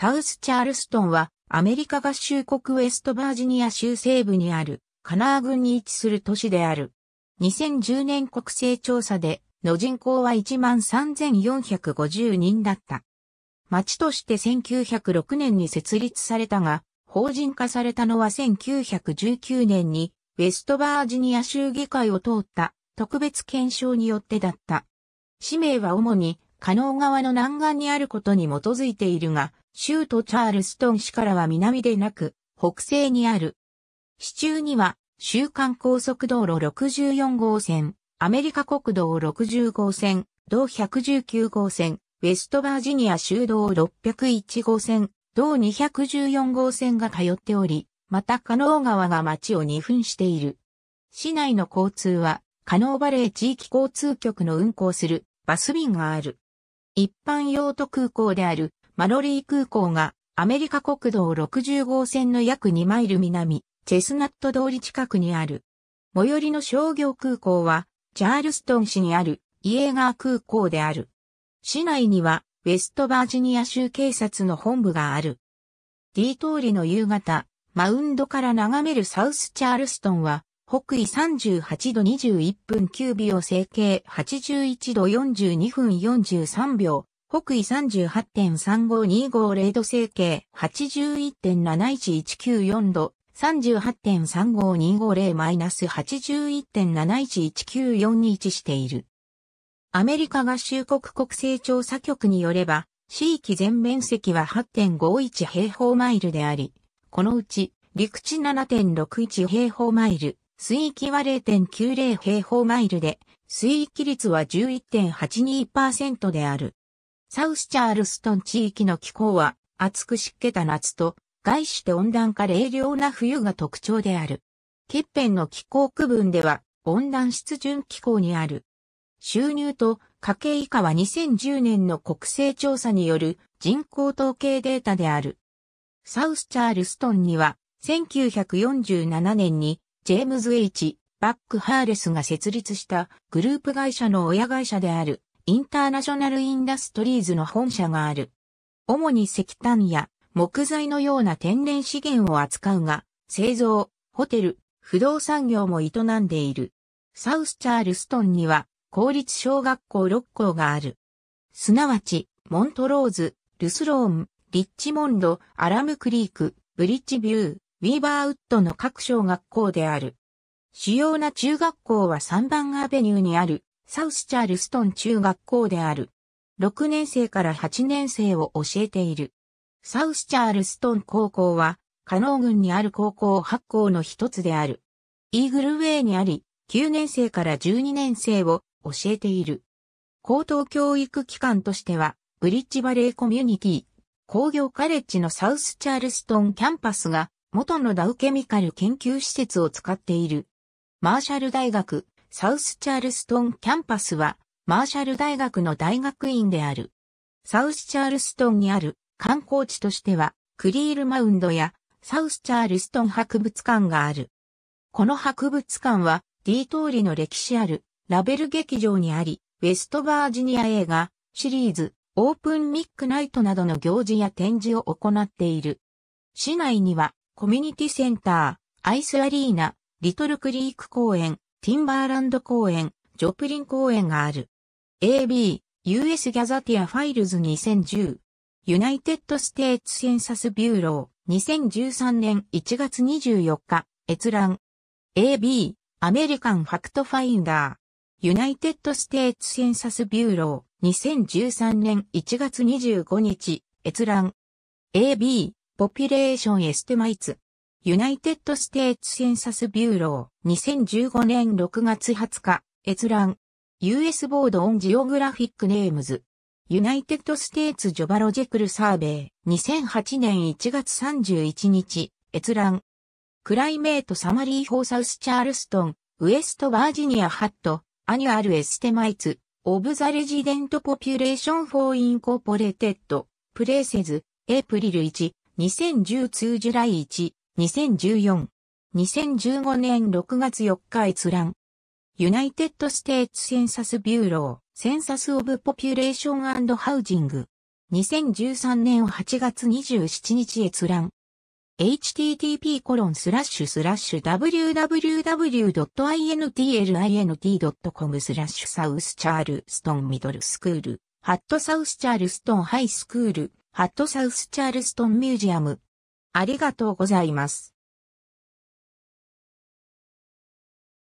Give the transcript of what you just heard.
サウスチャールストンはアメリカ合衆国ウェストバージニア州西部にあるカナー郡に位置する都市である。2010年国勢調査での人口は13,450人だった。町として1906年に設立されたが、法人化されたのは1919年にウェストバージニア州議会を通った特別検証によってだった。氏名は主にノー川の南岸にあることに基づいているが、州都チャールストン市からは南でなく、北西にある。市中には、週間高速道路64号線、アメリカ国道60号線、道119号線、ウェストバージニア州道601号線、道214号線が通っており、またカノー川が町を2分している。市内の交通は、カノーバレー地域交通局の運行するバス便がある。一般用途空港であるマロリー空港がアメリカ国道60号線の約2マイル南、チェスナット通り近くにある。最寄りの商業空港は、チャールストン市にあるイエーガー空港である。市内には、ウェストバージニア州警察の本部がある。D 通りの夕方、マウンドから眺めるサウスチャールストンは、北緯38度21分9秒成形81度42分43秒、北緯38.35250度整形81.71194度38.35250マイナス81.7119421している。アメリカ合衆国国勢調査局によれば、地域全面積は8.51平方マイルであり、このうち陸地7.61平方マイル、水域は0.90平方マイルで、水域率は11.82%である。サウスチャールストン地域の気候は暑く湿気た夏と外して温暖化冷涼な冬が特徴である。ケッペンの気候区分では温暖湿潤気候にある。収入と家計以下は2010年の国勢調査による人口統計データである。サウスチャールストンには1947年にジェームズ・ H・ バック・ハーレスが設立したグループ会社の親会社であるインターナショナルインダストリーズの本社がある。主に石炭や木材のような天然資源を扱うが、製造、ホテル、不動産業も営んでいる。サウスチャールストンには公立小学校6校がある。すなわち、モントローズ、ルスローン、リッチモンド、アラムクリーク、ブリッジビュー、ウィーバーウッドの各小学校である。主要な中学校は3番アベニューにあるサウスチャールストン中学校である。6年生から8年生を教えている。サウスチャールストン高校は、加納郡にある高校8校の一つである。イーグルウェイにあり、9年生から12年生を教えている。高等教育機関としては、ブリッジバレーコミュニティ、工業カレッジのサウスチャールストンキャンパスが、元のダウケミカル研究施設を使っている。マーシャル大学、サウスチャールストンキャンパスは、マーシャル大学の大学院である。サウスチャールストンにある観光地としては、クリールマウンドやサウスチャールストン博物館がある。この博物館は、D 通りの歴史あるラベル劇場にあり、ウェストバージニア映画、シリーズ、オープンミックナイトなどの行事や展示を行っている。市内には、コミュニティセンター、アイスアリーナ、リトルクリーク公園、ティンバーランド公園、ジョプリン公園がある。AB、US ギャザティアファイルズ2010。ユナイテッドステーツセンサスビューロー、2013年1月24日、閲覧。AB、アメリカンファクトファインダー。ユナイテッドステーツセンサスビューロー、2013年1月25日、閲覧。AB、ポピュレーションエステマイツ。ユナイテッド・ステーツ・センサス・ビューロー、2015年6月20日、閲覧。US ボード・オン・ジオグラフィック・ネームズ。ユナイテッド・ステーツ・ジョバロジェクル・サーベイ、2008年1月31日、閲覧。クライメート・サマリー・フォー・サウス・チャールストン、ウエスト・バージニア・ハット、アニュアル・エステマイツ、オブ・ザ・レジデント・ポピュレーション・フォー・インコーポレテッド、プレイセズ、エイプリル1、2010通ジュライ1。2014、2015年6月4日閲覧。ユナイテッド・ステーツ・センサス・ビューロー、センサス・オブ・ポピュレーション・ハウジング。2013年8月27日閲覧。http コロンスラッシュスラッシュ www.intlint.com スラッシュサウスチャールストンミドルスクール、ハットサウスチャールストンハイスクール、ハットサウスチャールストンミュージアム、ありがとうございます。